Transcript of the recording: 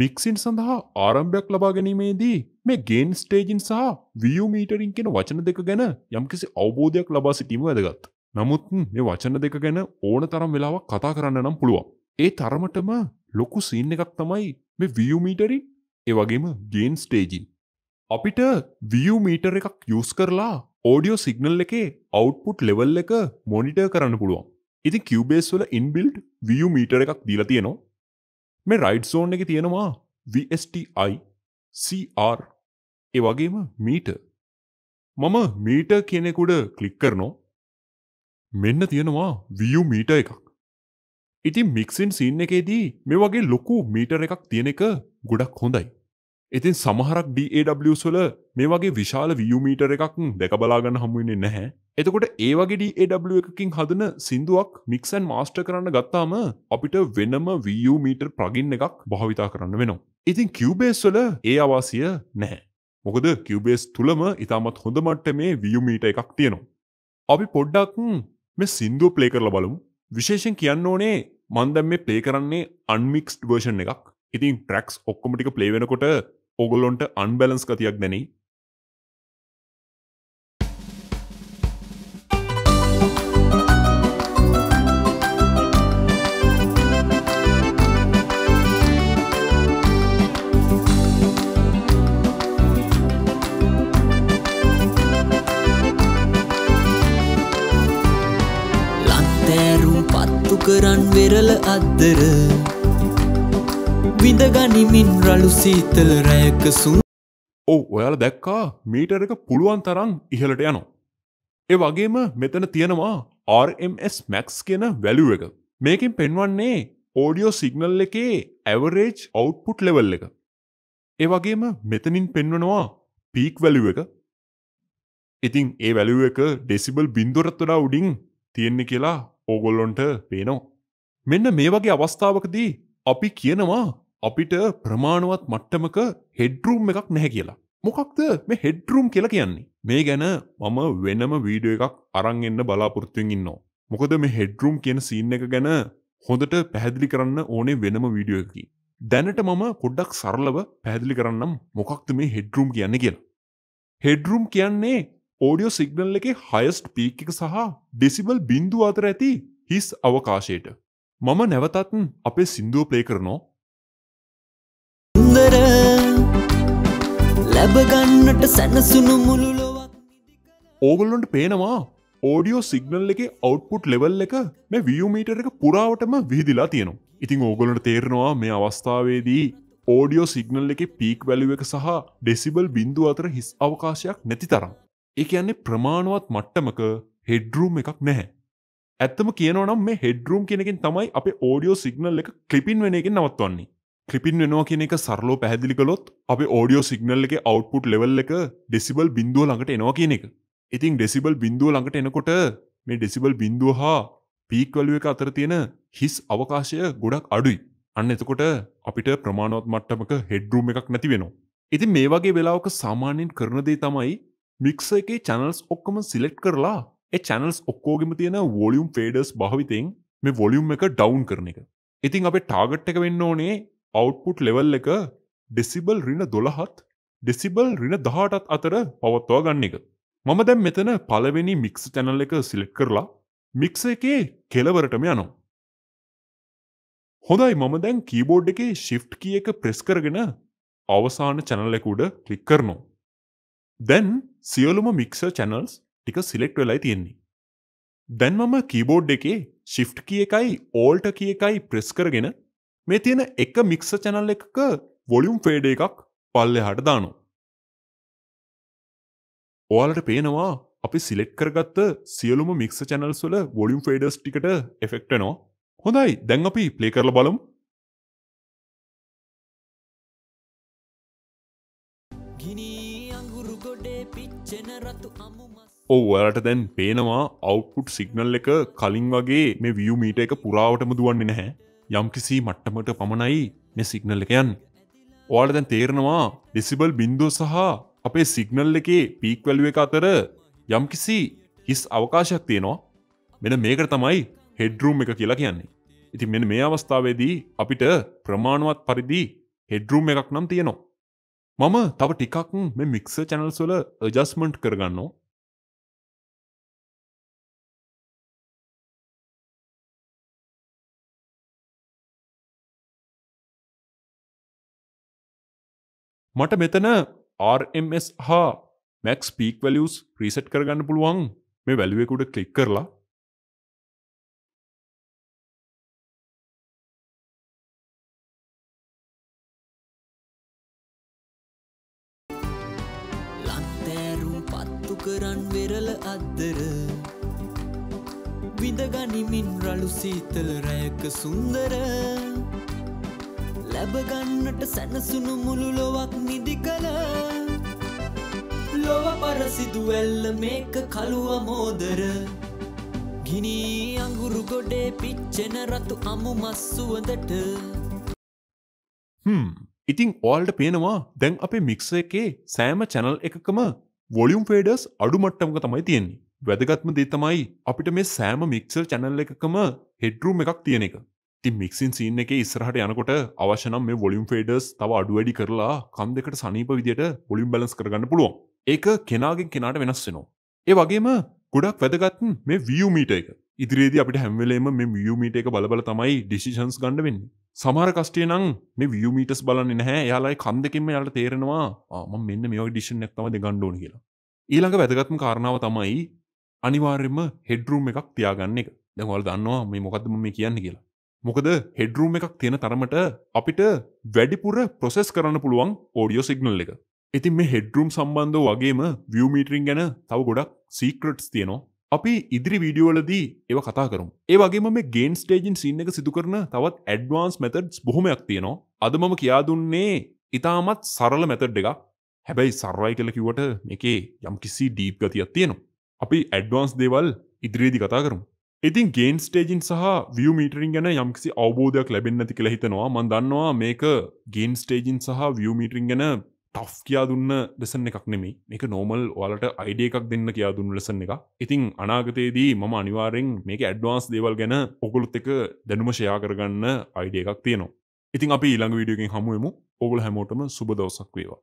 Mixing සඳහා ආරම්භයක් ලබා ගැනීමේදී මේ ගේන් ස්ටේජින් සහ වියමීටරින් කෙන වචන දෙක ගැන යම්කිසි අවබෝධයක් ලබා සිටීම වැදගත්. නමුත් මේ වචන දෙක ගැන ඕන තරම් වෙලාවක් කතා කරන්න නම් පුළුවන්. ඒ තරමටම ලොකු සින්න එකක් තමයි මේ වියමීටරින් ඒවගේම ගේන් ස්ටේජින්. අපිට වියමීටර එකක් යස් කරලා ඕඩියෝ සිගනල් එකේ අවට්පුට් ලෙවල් එක මොනිටර් කරන්න පුළුවන්. ඉති කිවබේස් වල ඉන්බිල්ට් වියමීටර එකක් දීලා තියෙනවා මේ රයිඩ් සෝන් එක තියෙනවා VSTI CR ඒ වගේම මීට මම මීට කෙනෙකුඩ කලික් කරනෝ මෙන්න තියෙනවා වියු මීට එකක් ඉතින් මික්සින් සින්න එකේදී මේ වගේ ලොකු මීටර එකක් තියෙන එක ගොඩක් හොඳයි ඉතින් සමහරක් ඩවස්වල මේ වගේ විශාල වියමීටර එකක් දැකබලාගන්න හමුුවන්නේ නැහැ එතකොට ඒවගේ ඩW එකකින් හදන සිින්දුවක් මික්සන් මාස්ට කරන්න ගත්තාම අපිට වෙනම වියමීටර් ප්‍රගින්න එකක් භාවිතා කරන්න වෙනවා. ඉතින් කිවබේස්වල ඒ අවාසිය නැහැ. මොකද කිවබේස් තුළම ඉතාමත් හොඳ මට්ට මේ වියමීට එකක් තියෙනවා. අපි පොඩ්ඩක් මේ සිින්දුව පලේ කරල බලමු විශේෂෙන් කියන්න ඕනේ මන්දැම් මේ පලේ කරන්නේ අන්මික්ස් වර්ෂන් එකක් ඉතින් ප්‍රක්ස් ඔක්කොමටික පලේවෙනකොට ඕගොල්ලොන්ට අන්බැලන්ස් කතියක් දැනෙයි කරන් වෙරල අද්දර විඳගනිමින් රළු සීතල රැයක සුන් ඔව ඔයාල දැක්කා මීටර එක පුළුවන් තරම් ඉහලට යනවා. ඒ වගේම මෙතන තියෙනවා RMS මැක්ස් කියන වැලුව එක. මේකින් පෙන්වන්නේ ඕඩියෝ සිගනල් එකේ ඇවරේජ් අවට්පුට් ලෙවල් එක. ඒ වගේම මෙතනින් පෙන්වනවා පීක් වැලුව එක ඉතින් ඒ වැලුව එක ඩෙසිබල් බින්දුරත් වඩා උඩින් තියෙන්නේ කියලා ඕගොල්ලොන්ට පේනෝ. මෙන්න මේ වගේ අවස්ථාවකදී අපි කියනවා අපිට ප්‍රමාණුවත් මට්ටමක හෙඩ්රුම් එකක් නැහැ කියලා. මොකක්ද මේ හෙඩ්රුම් කියලා කියන්නේ. මේ ගැන මම වෙනම වීඩියෝ එකක් අරන් එන්න බලාපොරොත්තුවෙන් ඉන්නවා. මොකද මේ හෙඩ්රුම් කියන සීන් එක ගැන හොඳට පැහැදිලි කරන්න ඕනේ වෙනම වීඩියෝ එකකින්. දැනට මම පොඩ්ඩක් සරලව පැහැදිලි කරන්නම් මොකක්ද මේ හෙඩ්රුම් කියන්නේ කියලා. හෙඩ්රුම් කියන්නේ ඕඩියෝ සිගනල් එකේ හයස්ට් පීක් එක සහ ඩෙසිබල් බින්දුව අතර ඇති හිස් අවකාශයට. මම නැවතත් අපේ සින්දුව ප්ලේ කරනවා ලැබගන්නට සැනසුණු මුළුලොවක් ඕගොල්ලොන්ට පේනවා ෝඩියෝ සිගනල් එක අවට්පුට් ලෙවල් එක මේ වියමීටර එක පුරාවටම විහිදිලා තියෙනවා ඉතිං ඕගොලට තේරෙනවා මේ අවස්ථාවේදී ඕඩියෝ සිගනල් එක පීක් වැලුව එක සහ ඩෙසිබල් බිඳු අතර හිස් අවකාශයක් නැති තරම්. එක යන්නේ ප්‍රමාණුවත් මට්ටමක හෙඩ්රුම් එකක් නැහැ. ඇත්තම කියනනම් මේ හෙඩ්රුම් කෙනෙකින් තමයි අප ඕඩියෝ සිගනල් එක කලිපින් වෙනයගෙන් නවත්වන්නේ ක්‍රිපින් වෙනවා කියන එක සරලෝ පැහැදිලි කළොත් අප ෝඩියෝ සිගනල් එක අවට්පුට් ලෙවල් එක ඩෙසිබල් බින්දුව ළඟට එනවා කියන එක ඉතින් ඩෙසිබල් බින්දුව ළඟට එනකොට මේ ඩෙසිබල් බින්දුව හා පීක්වලුව එක අතර තියෙන හිස් අවකාශය ගොඩක් අඩුයි අන්න එතකොට අපිට ප්‍රමාණවත් මට්ටමක හෙඩ්රුම් එකක් නැති වෙනවා. ඉතින් මේ වගේ වෙලාවක සාමාන්‍යයෙන් කරනදේ තමයි මික්ස එකේ චැනල්ස් ඔක්කම සිලෙක්් කරලා ඒ චැනල්ස් ඔක්කෝගෙම තියෙන වොලියුම් ෆේඩර්ස් භාවිතයෙන් මේ වොලියුම් එක ඩවන්් කරන එක. ඉතින් අප ටාගට් එක වෙන්න ඕනේ අවට්පුට් ලෙවල් එක ඩෙසිබල් රින දොළහත් ඩෙසිබල් රින දහටත් අතර පවත්වා ගන්න එක මම දැම් මෙතන පලවෙනි මික්ස් චැනල් එක සිලෙට් කරලා මික්ස එකේ කෙලවරටම යනවා හොඳයි මම දැන් කීබෝඩ් එකේ ශිෆ්ට් කිය එක ප්‍රෙස් කරගෙන අවසාන චැනල්ලෙකුඩ ක්ලික් කරනවා දැන් සියලුම මික්ස චැනල්ස් ටික සිලෙක්ට් වෙලයි තියෙන්නේ දැන් මම කීබෝඩ් එකේ ශිෆ්ට් කිය එකයි ඕල්ට කිය එකයි ප්‍රෙස් කරගෙන මේ තියෙන එක මික්ස චැනල් එකක වොලියුම් ෆේඩ එකක් පල්ලෙ හට දානු. ඔයාලට පේනවා අපි සිලෙට් කරගත්ත සියලුම මික්ස චැනල්ස්වල වොලියම් ෆේඩස් ටිකට එෆෙක්ටනෝ හොඳයි දැන් අපි ප්ලේ කරල බලමු ඔවලට දැන් පේනවා අවුපුට් සිගනල් එක කලින් වගේ මේ වියු මීට එක පුරාවටම දුවන්නේ නැහැ යම්කිසි මට්ටමට පමණයි මේ සිගනල් එකයන් ඕල දැන් තේරෙනවා ඩෙසිබල් බින්දෝ සහ අපේ සිගනල් එකේ පීක්වැලුව එක අතර යම්කිසි හිස් අවකාශයක් තියෙනවා මෙන මේකට තමයි හෙඩරුම් එක කියලා කියන්නේ ඉති මෙ මේ අවස්ථාවේදී අපිට ප්‍රමාණුවත් පරිදි හෙඩරුම් එකක් නම් තියෙනවා මම තව ටිකක් මෙ මික්ස චැනල්සොල ජස්මන්ට් කරගන්නවා මට මෙතන RMS හා මැක් පීක් වැලියස් ප්‍රීසට් කරගන්න පුළුවන් මේ වැලුවෙකුඩ කලික් කරලා ලන්තෑරුම් පත්තු කරන් වෙරල අද්දර විඳගනිමින් රළු සීතල රැයක සුන්දර ලැබගන්නට සැනසුණු මුළු ලොවක් නිදි කළ ලොව පරසිදු ඇල්ල මේක කළුව මෝදර ගිනී අඟුරු ගොඩේ පිච්චෙන රතු අමු මස්සුවදට ඉතිං ඕල්ට පේනවා දැන් අපේ මික්ස එකේ සෑම චැනල් එකකම වොලියම් ෆේඩස් අඩුමට්ටමක තමයි තියෙන්නේ වැදගත්ම දේ තමයි අපිට මේ සෑම මික්සර් චැනල් එකකම හෙඩරුම් එකක් තියෙන එක ති මික්සින් සිීන් එක ඉස්රහට යනකොට අවශනම් මේ වොලිම් ෆේඩස් තව අඩුවැඩි කරලා කන් දෙකට සනීප විදියට ොලිම් බලස් කරගන්න පුළුවන් ඒක කෙනගෙන් කෙනාට වෙනස්සෙනවා. ඒ වගේම ගොඩක් වැදගත්න් මේ වියමීට එක ඉදිරිේද අපට හැම්වලේම මේ වියමීට එක බලබල තමයි ඩිසිෂන්ස් ගඩ වෙන්න. සමහර කස්ටේ නම් මේ වියමීටස් බලන්න නැහැ යාලායි කන් දෙකින්ම යාට තේරෙනවා ආම මෙන්න මේ ඩිෂන් එක්තම දෙ ගණ්ඩෝන කියලා. ඊළඟ වැදගත්ම කාරණාව තමයි අනිවාර්යම හෙඩරුම් එකක් තියාගන්න එක දැවල් දන්නවා මේ මොකක්දම මේ කියන්න කියලා මොකද හෙඩරුම් එකක් තියෙන තරමට අපිට වැඩිපුර ප්‍රොසෙස් කරන්න පුළුවන් ඕඩියෝ සිගනල් එක ඉතින් මේ හෙඩරුම් සම්බන්ධ වගේම වියමීටරින් ගැන තව ගොඩක් සීක්‍රට්ස් තියෙනවා අපි ඉදිරි වීඩියෝලදී ඒව කතා කරු ඒවගේම මේ ගේන් ස්ටේජන් සින්න එක සිදු කරන තවත් ඇඩ්වාන්ස් මෙතඩ්ස් බොහොමයක් තියෙනවා අද මම කියා දුන්නේ ඉතාමත් සරල මෙතඩ් එකක් හැබැයි සරවයි කළ කිවට මේකේ යම් කිසි ඩීප් ගතියක් තියෙනවා අපි ඇඩ්වාන්ස් දේවල් ඉදිරියේදි කතා කරමු ඉතින් ගේන් ටේජන් සහ විය මීටරින් ගැන යම්කිසි අවබෝධයක් ලැබෙන් ඇති කළ හිතනවා මන් දන්නවා මේක ගේන් ස්ටේජන් සහ විය මීටරින් ගැන ටෆ් කියයා දුන්න ලෙසන එකක් නෙමේ මේක නෝමල් ඔලට අයිඩිය එකක් දෙන්න කියා දුන්න ලෙසන එක ඉතින් අනාගතයේදී මම අනිවාරෙන් මේක ඇඩ්වාන්ස් දේවල් ගැන ඔකොලොත් එක දැනුම ෂයා කරගන්න අයිඩිය එකක් තියෙනවා ඉතින් අපි ඊළඟ විඩියගෙන් හමුවමු ඔගුල හැමෝටම සුබදවසක් වේවා